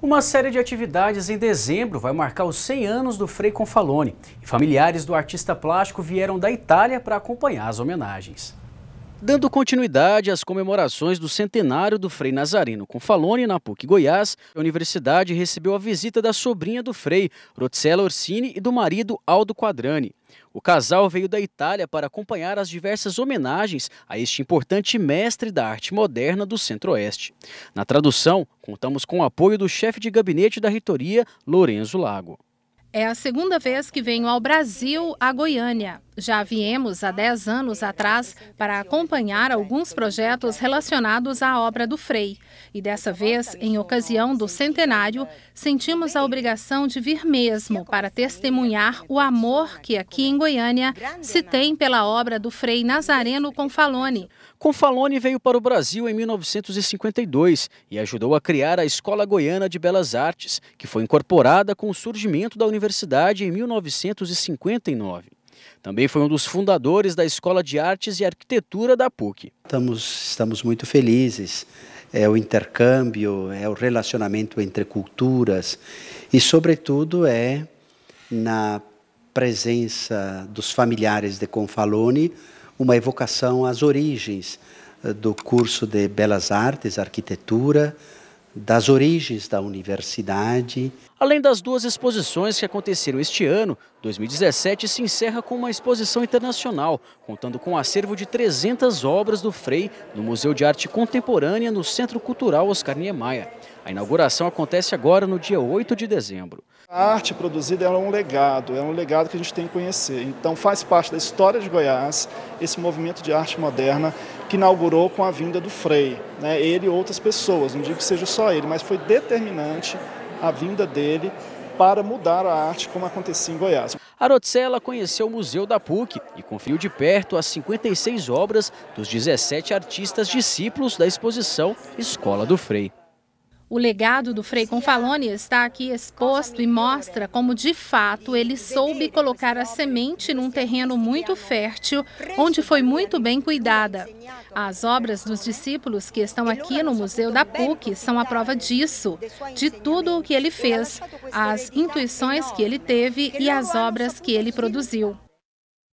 Uma série de atividades em dezembro vai marcar os 100 anos do Frei Confalone. E familiares do artista plástico vieram da Itália para acompanhar as homenagens. Dando continuidade às comemorações do centenário do Frei Nazarino Confalone na PUC Goiás, a universidade recebeu a visita da sobrinha do Frei, Rotzella Orsini, e do marido Aldo Quadrani. O casal veio da Itália para acompanhar as diversas homenagens a este importante mestre da arte moderna do Centro-Oeste. Na tradução, contamos com o apoio do chefe de gabinete da reitoria, Lorenzo Lago. É a segunda vez que venho ao Brasil, a Goiânia. Já viemos há 10 anos atrás para acompanhar alguns projetos relacionados à obra do Frei. E dessa vez, em ocasião do centenário, sentimos a obrigação de vir mesmo para testemunhar o amor que aqui em Goiânia se tem pela obra do Frei Nazareno Confalone. Confalone veio para o Brasil em 1952 e ajudou a criar a Escola Goiana de Belas Artes, que foi incorporada com o surgimento da universidade em 1959. Também foi um dos fundadores da Escola de Artes e Arquitetura da PUC. Estamos, estamos muito felizes. É o intercâmbio, é o relacionamento entre culturas e, sobretudo, é na presença dos familiares de Confalone uma evocação às origens eh, do curso de Belas Artes, Arquitetura, das origens da universidade. Além das duas exposições que aconteceram este ano, 2017 se encerra com uma exposição internacional, contando com um acervo de 300 obras do Frei no Museu de Arte Contemporânea no Centro Cultural Oscar Niemeyer. A inauguração acontece agora no dia 8 de dezembro. A arte produzida é um legado, é um legado que a gente tem que conhecer. Então faz parte da história de Goiás esse movimento de arte moderna que inaugurou com a vinda do Frei, né? ele e outras pessoas, não digo que seja só ele, mas foi determinante a vinda dele para mudar a arte como acontecia em Goiás. Arotcela conheceu o Museu da PUC e conferiu de perto as 56 obras dos 17 artistas discípulos da exposição Escola do Frei. O legado do Frei Confalone está aqui exposto e mostra como, de fato, ele soube colocar a semente num terreno muito fértil, onde foi muito bem cuidada. As obras dos discípulos que estão aqui no Museu da PUC são a prova disso, de tudo o que ele fez, as intuições que ele teve e as obras que ele produziu.